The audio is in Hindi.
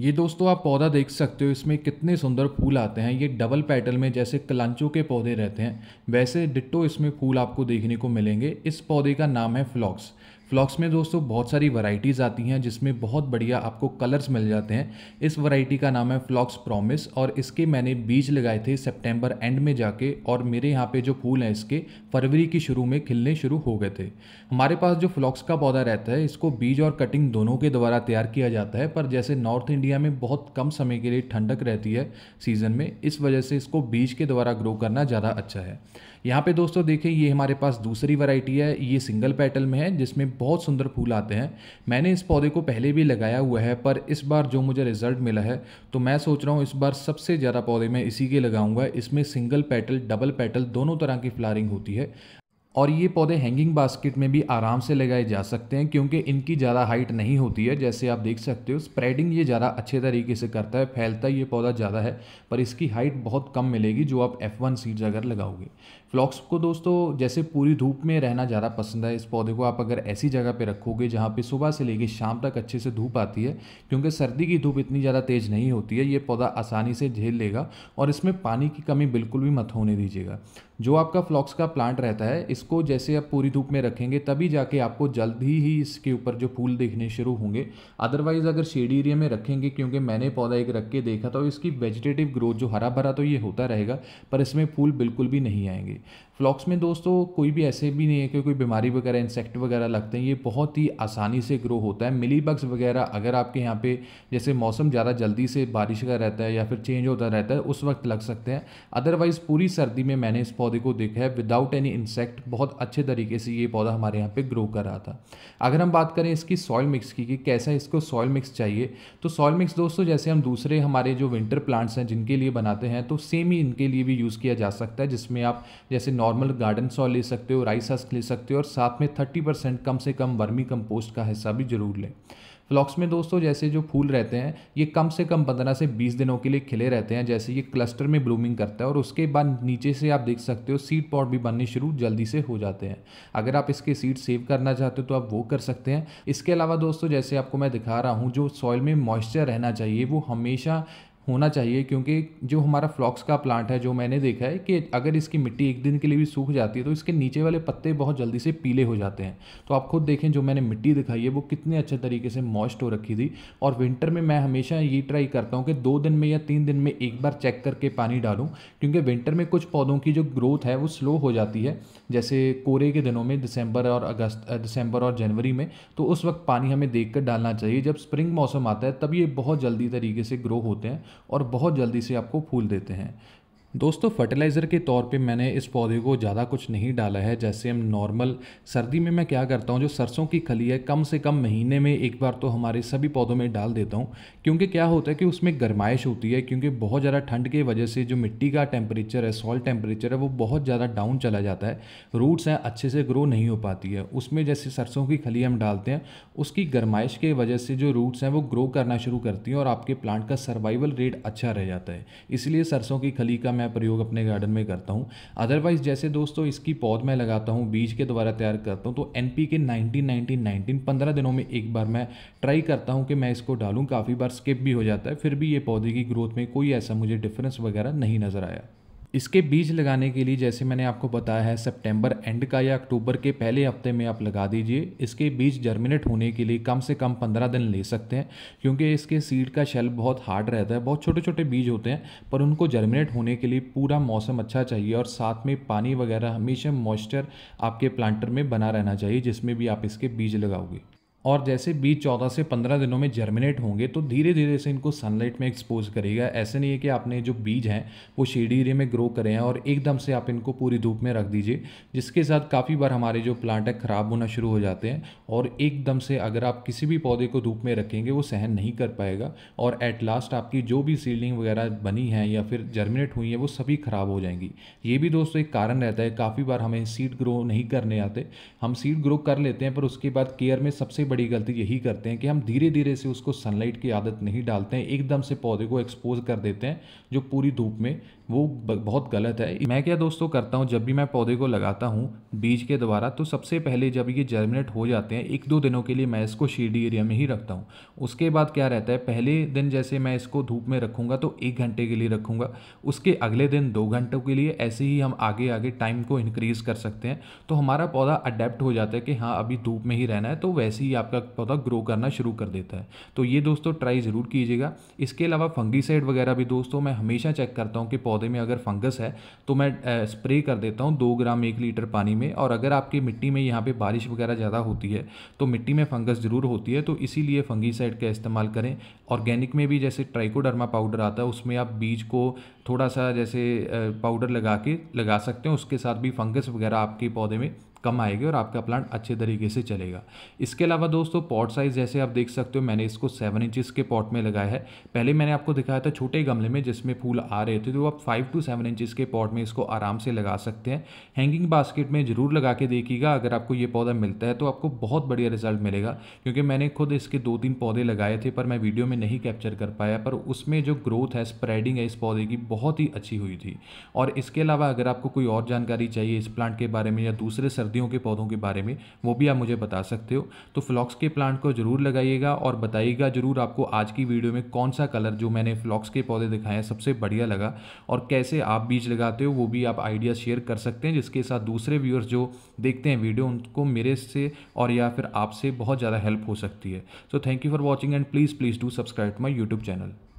ये दोस्तों आप पौधा देख सकते हो इसमें कितने सुंदर फूल आते हैं ये डबल पैटल में जैसे कलांचों के पौधे रहते हैं वैसे डिट्टो इसमें फूल आपको देखने को मिलेंगे इस पौधे का नाम है फ्लॉक्स फ्लॉक्स में दोस्तों बहुत सारी वैरायटीज़ आती हैं जिसमें बहुत बढ़िया आपको कलर्स मिल जाते हैं इस वैरायटी का नाम है फ्लॉक्स प्रॉमिस और इसके मैंने बीज लगाए थे सितंबर एंड में जाके और मेरे यहाँ पे जो फूल हैं इसके फरवरी की शुरू में खिलने शुरू हो गए थे हमारे पास जो फ्लॉक्स का पौधा रहता है इसको बीज और कटिंग दोनों के द्वारा तैयार किया जाता है पर जैसे नॉर्थ इंडिया में बहुत कम समय के लिए ठंडक रहती है सीज़न में इस वजह से इसको बीज के द्वारा ग्रो करना ज़्यादा अच्छा है यहाँ पे दोस्तों देखें ये हमारे पास दूसरी वैरायटी है ये सिंगल पेटल में है जिसमें बहुत सुंदर फूल आते हैं मैंने इस पौधे को पहले भी लगाया हुआ है पर इस बार जो मुझे रिजल्ट मिला है तो मैं सोच रहा हूँ इस बार सबसे ज़्यादा पौधे मैं इसी के लगाऊंगा इसमें सिंगल पेटल डबल पेटल दोनों तरह की फ्लारिंग होती है और ये पौधे हैंगिंग बास्केट में भी आराम से लगाए जा सकते हैं क्योंकि इनकी ज़्यादा हाइट नहीं होती है जैसे आप देख सकते हो स्प्रेडिंग ये ज़्यादा अच्छे तरीके से करता है फैलता ये पौधा ज़्यादा है पर इसकी हाइट बहुत कम मिलेगी जो आप एफ़ वन सीड्स अगर लगाओगे फ्लॉक्स को दोस्तों जैसे पूरी धूप में रहना ज़्यादा पसंद है इस पौधे को आप अगर ऐसी जगह पर रखोगे जहाँ पर सुबह से लेकर शाम तक अच्छे से धूप आती है क्योंकि सर्दी की धूप इतनी ज़्यादा तेज़ नहीं होती है ये पौधा आसानी से झेल लेगा और इसमें पानी की कमी बिल्कुल भी मत होने दीजिएगा जो आपका फ्लॉक्स का प्लांट रहता है इसको जैसे आप पूरी धूप में रखेंगे तभी जाके आपको जल्द ही इसके ऊपर जो फूल देखने शुरू होंगे अदरवाइज़ अगर शेडी एरिया में रखेंगे क्योंकि मैंने पौधा एक रख के देखा तो इसकी वेजिटेटिव ग्रोथ जो हरा भरा तो ये होता रहेगा पर इसमें फूल बिल्कुल भी नहीं आएंगे फ्लॉक्स में दोस्तों कोई भी ऐसे भी नहीं है कि कोई बीमारी वगैरह इंसेक्ट वगैरह लगते हैं ये बहुत ही आसानी से ग्रो होता है मिली बग्स वगैरह अगर आपके यहाँ पे जैसे मौसम ज़्यादा जल्दी से बारिश का रहता है या फिर चेंज होता रहता है उस वक्त लग सकते हैं अदरवाइज़ पूरी सर्दी में मैंने इस पौधे पौधे को देखा है विदाउट एनी इंसेक्ट बहुत अच्छे तरीके से ये पौधा हमारे यहाँ पे ग्रो कर रहा था अगर हम बात करें इसकी सॉइल मिक्स की कि कैसा इसको सॉइल मिक्स चाहिए तो सॉइल मिक्स दोस्तों जैसे हम दूसरे हमारे जो विंटर प्लांट्स हैं जिनके लिए बनाते हैं तो सेम ही इनके लिए भी यूज़ किया जा सकता है जिसमें आप जैसे नॉर्मल गार्डन सॉइल ले सकते हो राइस हस्क ले सकते हो और साथ में थर्टी कम से कम वर्मी कंपोस्ट का हिस्सा भी जरूर लें फ्लॉक्स में दोस्तों जैसे जो फूल रहते हैं ये कम से कम पंद्रह से बीस दिनों के लिए खिले रहते हैं जैसे ये क्लस्टर में ब्लूमिंग करता है और उसके बाद नीचे से आप देख सकते हो सीड पॉट भी बनने शुरू जल्दी से हो जाते हैं अगर आप इसके सीड सेव करना चाहते हो तो आप वो कर सकते हैं इसके अलावा दोस्तों जैसे आपको मैं दिखा रहा हूँ जो सॉइल में मॉइस्चर रहना चाहिए वो हमेशा होना चाहिए क्योंकि जो हमारा फ्लॉक्स का प्लांट है जो मैंने देखा है कि अगर इसकी मिट्टी एक दिन के लिए भी सूख जाती है तो इसके नीचे वाले पत्ते बहुत जल्दी से पीले हो जाते हैं तो आप खुद देखें जो मैंने मिट्टी दिखाई है वो कितने अच्छे तरीके से मॉइस्ट हो रखी थी और विंटर में मैं हमेशा ये ट्राई करता हूँ कि दो दिन में या तीन दिन में एक बार चेक करके पानी डालूँ क्योंकि विंटर में कुछ पौधों की जो ग्रोथ है वो स्लो हो जाती है जैसे कोरे के दिनों में दिसंबर और अगस्त दिसंबर और जनवरी में तो उस वक्त पानी हमें देख डालना चाहिए जब स्प्रिंग मौसम आता है तब ये बहुत जल्दी तरीके से ग्रो होते हैं और बहुत जल्दी से आपको फूल देते हैं दोस्तों फर्टिलाइज़र के तौर पे मैंने इस पौधे को ज़्यादा कुछ नहीं डाला है जैसे हम नॉर्मल सर्दी में मैं क्या करता हूँ जो सरसों की खली है कम से कम महीने में एक बार तो हमारे सभी पौधों में डाल देता हूँ क्योंकि क्या होता है कि उसमें गर्माइश होती है क्योंकि बहुत ज़्यादा ठंड की वजह से जो मिट्टी का टेम्परेचर है सॉल टेम्परेचर है वो बहुत ज़्यादा डाउन चला जाता है रूट्स हैं अच्छे से ग्रो नहीं हो पाती है उसमें जैसे सरसों की खली हम डालते हैं उसकी गर्माइश की वजह से जो रूट्स हैं वो ग्रो करना शुरू करती हैं और आपके प्लांट का सर्वाइवल रेट अच्छा रह जाता है इसलिए सरसों की खली का मैं प्रयोग अपने गार्डन में करता हूँ अदरवाइज़ जैसे दोस्तों इसकी पौध मैं लगाता हूँ बीज के द्वारा तैयार करता हूँ तो एन पी के नाइनटीन नाइनटीन नाइनटीन पंद्रह दिनों में एक बार मैं ट्राई करता हूँ कि मैं इसको डालूँ काफ़ी बार स्किप भी हो जाता है फिर भी ये पौधे की ग्रोथ में कोई ऐसा मुझे डिफरेंस वगैरह नहीं नज़र आया इसके बीज लगाने के लिए जैसे मैंने आपको बताया है सितंबर एंड का या अक्टूबर के पहले हफ्ते में आप लगा दीजिए इसके बीज जर्मिनेट होने के लिए कम से कम पंद्रह दिन ले सकते हैं क्योंकि इसके सीड का शेल बहुत हार्ड रहता है बहुत छोटे छोटे बीज होते हैं पर उनको जर्मिनेट होने के लिए पूरा मौसम अच्छा चाहिए और साथ में पानी वगैरह हमेशा मॉइस्चर आपके प्लांटर में बना रहना चाहिए जिसमें भी आप इसके बीज लगाओगे और जैसे बीज चौदह से पंद्रह दिनों में जर्मिनेट होंगे तो धीरे धीरे से इनको सनलाइट में एक्सपोज करेगा ऐसे नहीं है कि आपने जो बीज हैं वो शेडी एरिया में ग्रो करें हैं और एकदम से आप इनको पूरी धूप में रख दीजिए जिसके साथ काफ़ी बार हमारे जो प्लांट है ख़राब होना शुरू हो जाते हैं और एकदम से अगर आप किसी भी पौधे को धूप में रखेंगे वो सहन नहीं कर पाएगा और एट लास्ट आपकी जो भी सीलिंग वगैरह बनी है या फिर जर्मिनेट हुई है वो सभी ख़राब हो जाएंगी ये भी दोस्तों एक कारण रहता है काफ़ी बार हमें सीड ग्रो नहीं करने आते हम सीड ग्रो कर लेते हैं पर उसके बाद केयर में सबसे बड़ी गलती यही करते हैं कि हम धीरे धीरे से उसको सनलाइट की आदत नहीं डालते हैं एकदम से पौधे को एक्सपोज कर देते हैं जो पूरी धूप में वो बहुत गलत है मैं क्या दोस्तों करता हूँ जब भी मैं पौधे को लगाता हूँ बीज के द्वारा तो सबसे पहले जब ये जर्मिनेट हो जाते हैं एक दो दिनों के लिए मैं इसको शेडी एरिया में ही रखता हूँ उसके बाद क्या रहता है पहले दिन जैसे मैं इसको धूप में रखूँगा तो एक घंटे के लिए रखूँगा उसके अगले दिन दो घंटों के लिए ऐसे ही हम आगे आगे टाइम को इनक्रीज़ कर सकते हैं तो हमारा पौधा अडेप्ट हो जाता है कि हाँ अभी धूप में ही रहना है तो वैसे ही आपका पौधा ग्रो करना शुरू कर देता है तो ये दोस्तों ट्राई ज़रूर कीजिएगा इसके अलावा फंगीसाइड वगैरह भी दोस्तों मैं हमेशा चेक करता हूँ कि पौधा पौधे में अगर फंगस है तो मैं स्प्रे कर देता हूँ दो ग्राम एक लीटर पानी में और अगर आपकी मिट्टी में यहाँ पर बारिश वगैरह ज़्यादा होती है तो मिट्टी में फंगस ज़रूर होती है तो इसीलिए फंगीसाइड का इस्तेमाल करें ऑर्गेनिक में भी जैसे ट्राइकोडर्मा पाउडर आता है उसमें आप बीज को थोड़ा सा जैसे पाउडर लगा के लगा सकते हैं उसके साथ भी फंगस वगैरह आपके पौधे में कम आएगी और आपका प्लांट अच्छे तरीके से चलेगा इसके अलावा दोस्तों पॉट साइज़ जैसे आप देख सकते हो मैंने इसको सेवन इंचज़ के पॉट में लगाया है पहले मैंने आपको दिखाया था छोटे गमले में जिसमें फूल आ रहे थे तो आप फाइव टू सेवन इंचज़ के पॉट में इसको आराम से लगा सकते हैं हैंगिंग बास्केट में ज़रूर लगा के देखिएगा अगर आपको ये पौधा मिलता है तो आपको बहुत बढ़िया रिजल्ट मिलेगा क्योंकि मैंने खुद इसके दो तीन पौधे लगाए थे पर मैं वीडियो में नहीं कैप्चर कर पाया पर उसमें जो ग्रोथ है स्प्रेडिंग है इस पौधे की बहुत ही अच्छी हुई थी और इसके अलावा अगर आपको कोई और जानकारी चाहिए इस प्लांट के बारे में या दूसरे सर्दियों के पौधों के बारे में वो भी आप मुझे बता सकते हो तो फ्लॉक्स के प्लांट को ज़रूर लगाइएगा और बताइएगा ज़रूर आपको आज की वीडियो में कौन सा कलर जो मैंने फ्लॉक्स के पौधे दिखाए हैं सबसे बढ़िया लगा और कैसे आप बीज लगाते हो वो भी आप आइडिया शेयर कर सकते हैं जिसके साथ दूसरे व्यूअर्स जो देखते हैं वीडियो उनको मेरे से और या फिर आपसे बहुत ज़्यादा हेल्प हो सकती है सो तो thank you for watching and please please do subscribe my YouTube channel